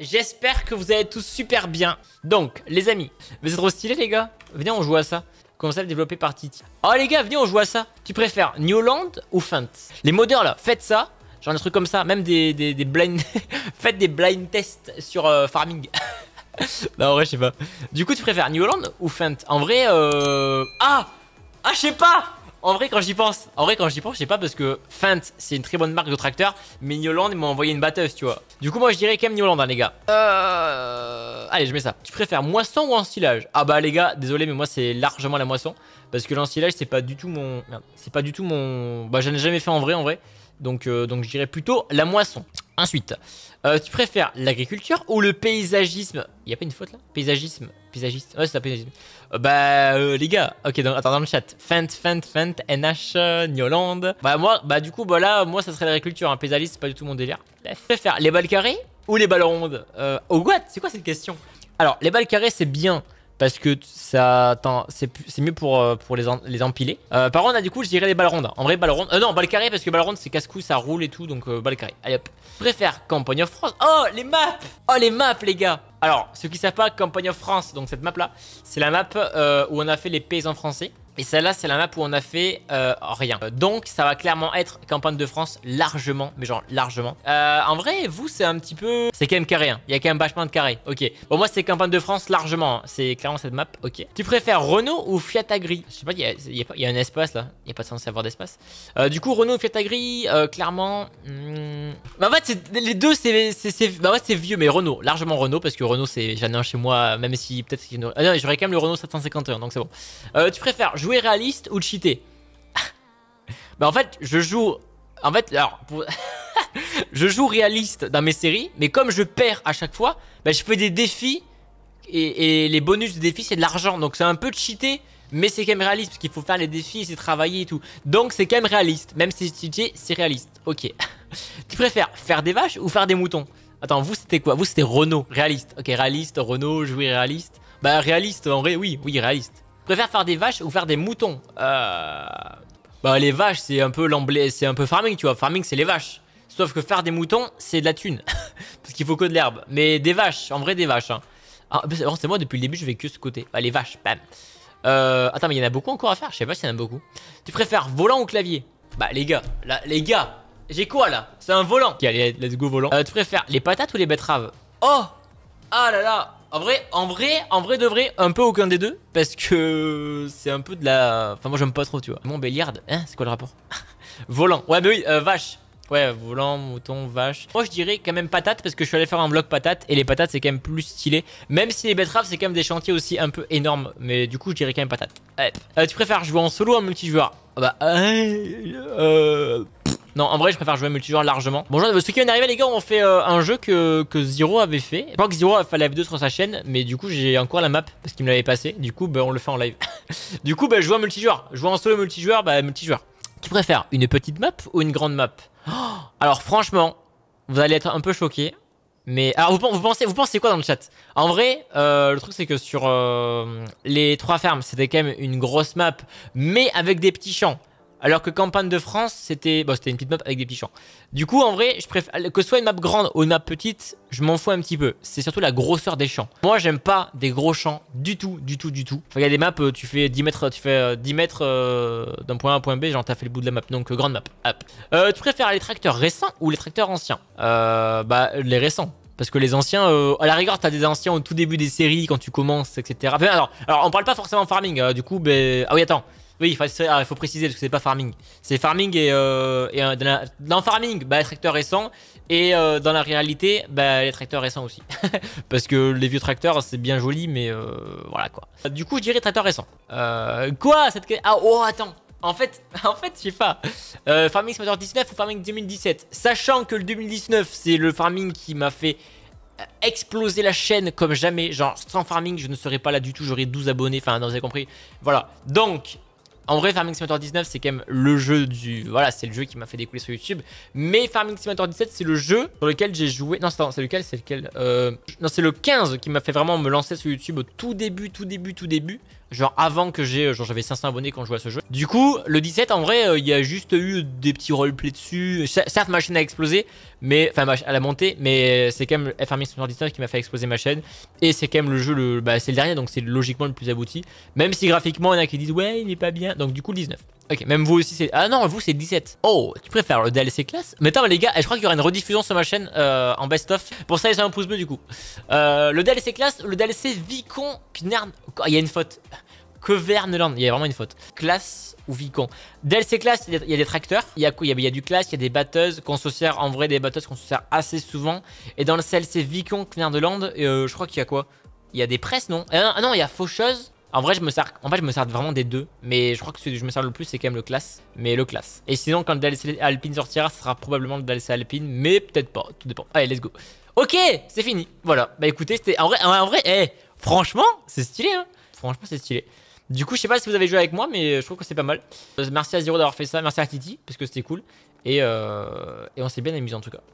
J'espère que vous allez tous super bien. Donc, les amis, mais c'est trop stylé, les gars. Venez, on joue à ça. Concept à par Titi. Oh, les gars, venez, on joue à ça. Tu préfères Newland ou Feint Les modeurs, là, faites ça. Genre des trucs comme ça, même des, des, blind... faites des blind tests sur euh, farming. non, en vrai, je sais pas. Du coup, tu préfères Newland ou Feint En vrai, euh... Ah Ah, je sais pas en vrai, quand j'y pense, en vrai, quand j'y pense, je sais pas parce que Fent, c'est une très bonne marque de tracteur, mais Newland m'a envoyé une batteuse, tu vois. Du coup, moi, je dirais quand même Newland hein, les gars. Euh... Allez, je mets ça. Tu préfères moisson ou ensilage Ah bah, les gars, désolé, mais moi, c'est largement la moisson parce que l'ensilage, c'est pas du tout mon, c'est pas du tout mon. Bah, j'en ai jamais fait en vrai, en vrai. Donc, euh, donc, je dirais plutôt la moisson. Ensuite, euh, tu préfères l'agriculture ou le paysagisme Il y a pas une faute là Paysagisme, paysagiste. Ouais, c'est la paysagisme. Euh, bah euh, les gars, ok, donc, attends dans le chat. Fent, Fent, Fent, NH, Nyoland. Bah moi, bah du coup, bah là, moi ça serait l'agriculture. Hein. Paysagiste, c'est pas du tout mon délire. je préfère les balles carrées ou les balles rondes Oh what C'est quoi cette question Alors, les balles carrées, c'est bien parce que ça c'est mieux pour, euh, pour les, les empiler. Euh, par contre, a du coup, je dirais les balles rondes. En vrai, balles rondes. Euh, non, balles carrées, parce que balles rondes, c'est casse-cou, ça roule et tout, donc euh, balles carrées. Allez préfère Campagne of France. Oh, les maps Oh, les maps, les gars Alors, ceux qui savent pas, Campagne of France, donc cette map-là, c'est la map où on a fait les paysans français. Et celle-là, c'est la map où on a fait euh, rien. Euh, donc, ça va clairement être campagne de France largement, mais genre largement. Euh, en vrai, vous, c'est un petit peu... C'est quand même carré, hein. Il y a quand même vachement de carré. Ok. Bon, moi, c'est campagne de France largement. Hein. C'est clairement cette map. Ok. Tu préfères Renault ou Fiat Agri Je sais pas, il y, a, un espace, là. Il n'y a pas censé avoir d'espace. du coup, Renault ou Fiat Agri, clairement... Hmm. Bah, en fait, les deux, c'est... Bah, en fait, c'est vieux, mais Renault. Largement Renault, parce que Renault, c'est... J'en ai un chez moi, même si peut-être... Ah non, j'aurais quand même le Renault 751, donc c'est bon. tu préfères jouer réaliste ou cheater Bah en fait, je joue... En fait, alors... je joue réaliste dans mes séries, mais comme je perds à chaque fois, bah, je fais des défis et, les bonus de défis c'est de l'argent. Donc c'est un peu cheater mais c'est quand même réaliste parce qu'il faut faire les défis, c'est travailler et tout. Donc c'est quand même réaliste, même si c'est cheaté, c'est réaliste. Ok. tu préfères faire des vaches ou faire des moutons Attends, vous c'était quoi Vous c'était Renault, réaliste. Ok, réaliste, Renault, jouer réaliste. Bah réaliste en vrai, oui, oui, réaliste préfère faire des vaches ou faire des moutons euh... Bah les vaches c'est un peu l'emblée, c'est un peu farming tu vois, farming c'est les vaches. Sauf que faire des moutons c'est de la thune, parce qu'il faut que de l'herbe. Mais des vaches, en vrai des vaches. Hein. Ah, bah, c'est moi depuis le début je vais que ce côté. Bah les vaches, bam. Euh... attends mais il y en a beaucoup encore à faire, je sais pas s'il y en a beaucoup. Tu préfères volant ou clavier Bah les gars, là, les gars, j'ai quoi là C'est un volant. Ok allez let's go volant. Euh, tu préfères les patates ou les betteraves Oh Ah là là en vrai, en vrai, en vrai de vrai, un peu aucun des deux. Parce que c'est un peu de la. Enfin, moi j'aime pas trop, tu vois. Mon Béliard, hein, c'est quoi le rapport Volant. Ouais, mais oui, euh, vache. Ouais, volant, mouton, vache. Moi, je dirais quand même patate parce que je suis allé faire un vlog patate et les patates, c'est quand même plus stylé. Même si les betteraves, c'est quand même des chantiers aussi un peu énormes. Mais du coup, je dirais quand même patate. Euh, tu préfères jouer en solo ou en multijoueur ah Bah, euh, non, en vrai, je préfère jouer multijoueur largement. Bonjour, ceux qui viennent d'arriver, les gars, on fait euh, un jeu que, que Zero avait fait. Je crois que Zero a fait la sur sa chaîne, mais du coup, j'ai encore la map parce qu'il me l'avait passée. Du coup, bah, on le fait en live. du coup, bah, je joue en multijoueur. joue en solo multijoueur, bah, multijoueur. Tu préfère une petite map ou une grande map Alors, franchement, vous allez être un peu choqués. Mais alors vous, pensez vous pensez quoi dans le chat En vrai, euh, le truc c'est que sur euh, les trois fermes, c'était quand même une grosse map, mais avec des petits champs. Alors que Campagne de France, c'était bon, c'était une petite map avec des petits Du coup, en vrai, je préfère que ce soit une map grande ou une map petite, je m'en fous un petit peu. C'est surtout la grosseur des champs. Moi, j'aime pas des gros champs du tout, du tout, du tout. il y a des maps, euh, tu fais 10 mètres, tu fais euh, mètres euh, d'un point A à un point B, genre t'as fait le bout de la map. Donc, grande map. Hop. tu préfères les tracteurs récents ou les tracteurs anciens Bah, les récents. Parce que les anciens, à la rigueur, t'as des anciens au tout début des séries quand tu commences, etc. alors, alors on parle pas forcément farming, hein, du coup, ben... ah oui, attends, oui, ah, il faut, préciser parce que c'est pas farming. C'est farming et, euh, euh, dans, farming, bah, les tracteurs récents et euh, dans la réalité, bah, les tracteurs récents aussi. parce que les vieux tracteurs, c'est bien joli, mais voilà quoi. Du coup, je dirais tracteurs récents. quoi cette Ah oh attends. En fait, en fait, je sais pas. farming 2019 19 ou Farming 2017. Sachant que le 2019, c'est le farming qui m'a fait exploser la chaîne comme jamais. Genre, sans farming, je ne serais pas là du tout. J'aurais 12 abonnés. Enfin, vous avez compris. Voilà. Donc, en vrai, Farming Simulator 19, c'est quand même le jeu du. Voilà, c'est le jeu qui m'a fait découler sur YouTube. Mais Farming Simulator 17, c'est le jeu sur lequel j'ai joué. Non, c'est lequel C'est lequel euh, Non, c'est le 15 qui m'a fait vraiment me lancer sur YouTube au tout début, tout début, tout début. Genre avant que j'ai, euh, genre j'avais 500 abonnés quand je jouais à ce jeu. Du coup, le 17, en vrai, euh, il y a juste eu des petits roleplays dessus. Certes, ma chaîne a explosé, mais enfin, elle a monté, mais c'est quand même f 19 qui m'a fait exploser ma chaîne. Et c'est quand même le jeu, le, bah, c'est le dernier, donc c'est logiquement le plus abouti. Même si graphiquement, il y en a qui disent ouais, il est pas bien. Donc du coup, le 19. Ok, même vous aussi c'est... Ah non, vous c'est 17. Oh, tu préfères le DLC classe Mais attends, les gars, je crois qu'il y aura une rediffusion sur ma chaîne en best-of. Pour ça, j'ai un pouce bleu du coup. le DLC classe, le DLC Vicon il y a une faute. Coverneland, il y a vraiment une faute. Classe ou Vicon. DLC classe, il y a des tracteurs, il y a, y du classe, il y a des batteuses qu'on se sert, en vrai des batteuses qu'on se sert assez souvent. Et dans le DLC Vicon land je crois qu'il y a quoi Il y a des presses, non Ah non, il y a Faucheuse, en vrai, je me sers, en je me sers vraiment des deux. Mais je crois que celui que je me sers le plus, c'est quand même le classe. Mais le classe. Et sinon, quand le DLC Alpine sortira, ce sera probablement le DLC Alpine. Mais peut-être pas. Tout dépend. Allez, let's go. Ok, c'est fini. Voilà. Bah écoutez, c'était. En vrai, en vrai Eh, franchement, c'est stylé. Hein. franchement, c'est stylé. Du coup, je sais pas si vous avez joué avec moi, mais je trouve que c'est pas mal. Euh, merci à Zero d'avoir fait ça, merci à Titi, parce que c'était cool. Et, euh, on s'est bien amusé en tout cas.